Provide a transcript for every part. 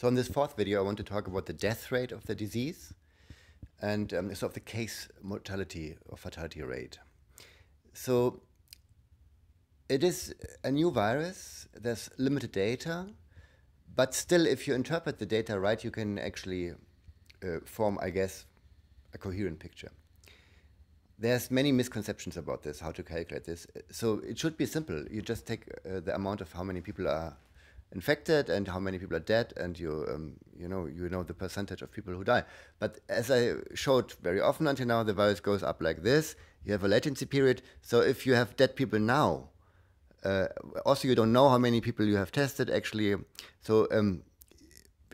So in this fourth video, I want to talk about the death rate of the disease and um, sort of the case mortality or fatality rate. So it is a new virus. There's limited data, but still, if you interpret the data right, you can actually uh, form, I guess, a coherent picture. There's many misconceptions about this, how to calculate this. So it should be simple. You just take uh, the amount of how many people are infected and how many people are dead and you um, you know you know the percentage of people who die but as i showed very often until now the virus goes up like this you have a latency period so if you have dead people now uh, also you don't know how many people you have tested actually so um,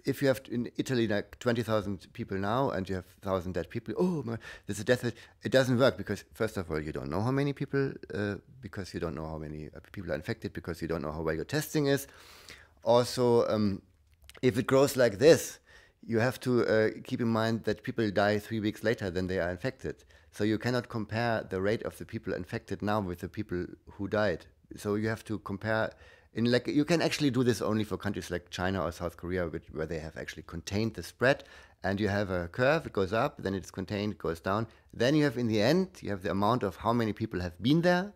if you have in Italy like 20,000 people now and you have 1,000 dead people, oh, my, there's a death. It doesn't work because, first of all, you don't know how many people, uh, because you don't know how many people are infected, because you don't know how well your testing is also um, if it grows like this, you have to uh, keep in mind that people die three weeks later than they are infected. So you cannot compare the rate of the people infected now with the people who died. So you have to compare. In like you can actually do this only for countries like China or South Korea, which, where they have actually contained the spread, and you have a curve. It goes up, then it's contained, it goes down. Then you have in the end, you have the amount of how many people have been there,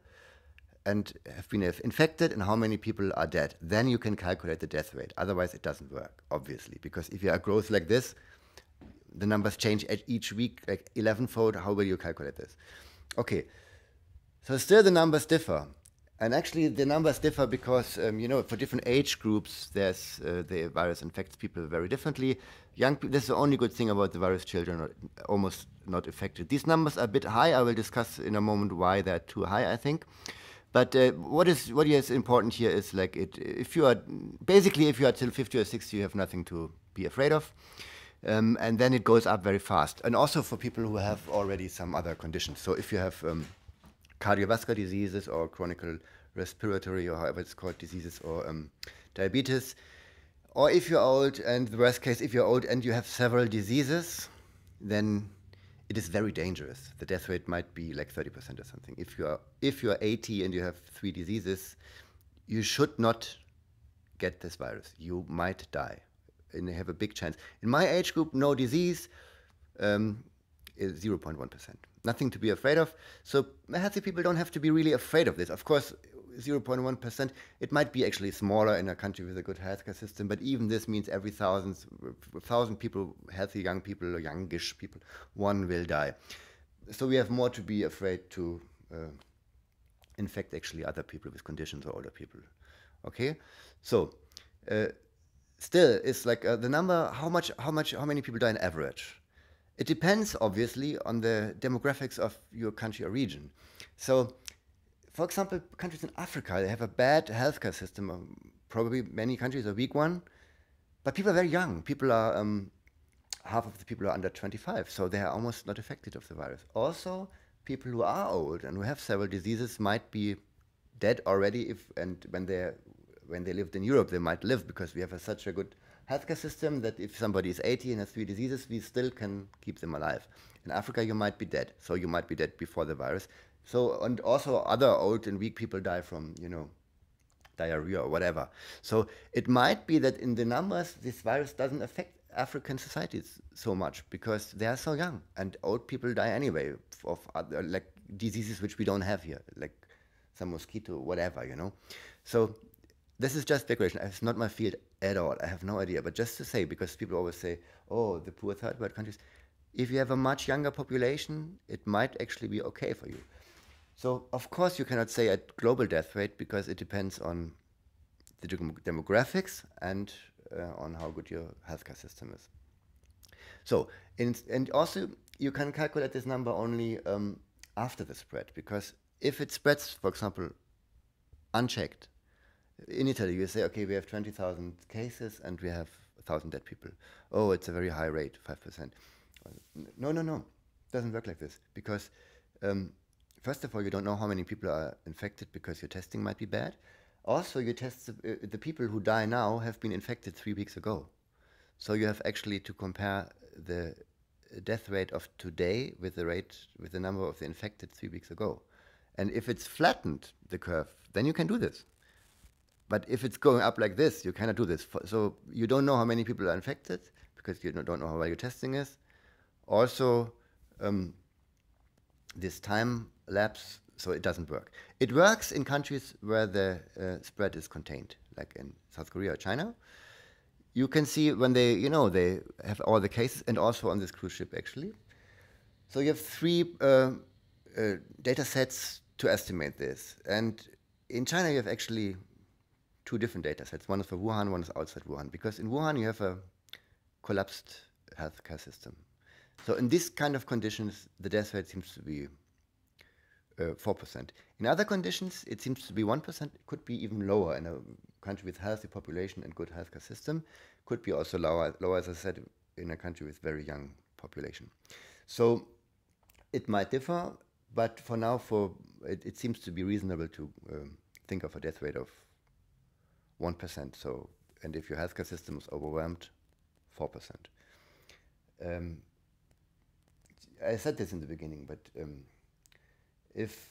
and have been infected and how many people are dead. Then you can calculate the death rate. Otherwise, it doesn't work, obviously, because if you have growth like this, the numbers change at each week, like 11 fold. How will you calculate this? Okay, so still the numbers differ. And actually, the numbers differ because, um, you know, for different age groups, there's uh, the virus infects people very differently. Young people, this is the only good thing about the virus, children are almost not affected. These numbers are a bit high. I will discuss in a moment why they're too high, I think. But uh, what is what is important here is like it, if you are basically if you are till 50 or 60, you have nothing to be afraid of. Um, and then it goes up very fast. And also for people who have already some other conditions. So if you have um, cardiovascular diseases or chronic respiratory or however it's called diseases or um, diabetes, or if you're old, and the worst case, if you're old and you have several diseases, then it is very dangerous. The death rate might be like 30% or something. If you are if you are 80 and you have three diseases, you should not get this virus. You might die, and have a big chance. In my age group, no disease, um, 0.1 Nothing to be afraid of. So healthy people don't have to be really afraid of this. Of course, 0.1%. It might be actually smaller in a country with a good healthcare system, but even this means every thousand, thousand people, healthy young people, or youngish people, one will die. So we have more to be afraid to uh, infect actually other people with conditions or older people. Okay, so. Uh, still it's like uh, the number how much how much how many people die on average it depends obviously on the demographics of your country or region so for example, countries in Africa, they have a bad healthcare system. Um, probably many countries a weak one, but people are very young. People are um, half of the people are under 25, so they are almost not affected of the virus. Also, people who are old and who have several diseases might be dead already. If and when they when they lived in Europe, they might live because we have a, such a good healthcare system that if somebody is 80 and has three diseases, we still can keep them alive. In Africa, you might be dead, so you might be dead before the virus. So and also other old and weak people die from you know diarrhea or whatever. So it might be that in the numbers this virus doesn't affect African societies so much because they are so young and old people die anyway of other, like diseases which we don't have here, like some mosquito, whatever, you know. So this is just speculation. It's not my field at all. I have no idea. But just to say, because people always say, oh, the poor third world countries. If you have a much younger population, it might actually be okay for you. So, of course, you cannot say a global death rate because it depends on the demographics and uh, on how good your healthcare system is. So, in, and also, you can calculate this number only um, after the spread because if it spreads, for example, unchecked, in Italy, you say, okay, we have 20,000 cases and we have 1,000 dead people. Oh, it's a very high rate, 5%. No, no, no. It doesn't work like this because um, first of all, you don't know how many people are infected because your testing might be bad. Also, you test uh, the people who die now have been infected three weeks ago. So you have actually to compare the death rate of today with the rate with the number of the infected three weeks ago. And if it's flattened the curve, then you can do this. But if it's going up like this, you cannot do this. So you don't know how many people are infected because you don't know how well your testing is. Also, um, this time labs, so it doesn't work. It works in countries where the uh, spread is contained, like in South Korea or China. You can see when they, you know, they have all the cases, and also on this cruise ship actually. So you have three uh, uh, data sets to estimate this, and in China you have actually two different data sets. One is for Wuhan, one is outside Wuhan, because in Wuhan you have a collapsed healthcare system. So in this kind of conditions, the death rate seems to be 4%. Uh, in other conditions, it seems to be 1%. It could be even lower in a country with healthy population and good healthcare system. Could be also lower, lower as I said, in a country with very young population. So it might differ, but for now, for it, it seems to be reasonable to um, think of a death rate of 1%. So, and if your healthcare system is overwhelmed, 4%. Um, I said this in the beginning, but um, if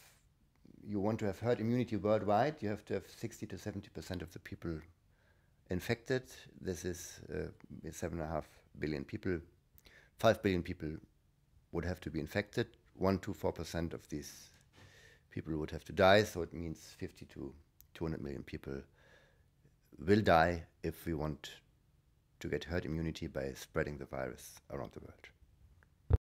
you want to have herd immunity worldwide, you have to have 60 to 70% of the people infected. This is uh, 7.5 billion people. 5 billion people would have to be infected. 1 to 4% of these people would have to die. So it means 50 to 200 million people will die if we want to get herd immunity by spreading the virus around the world.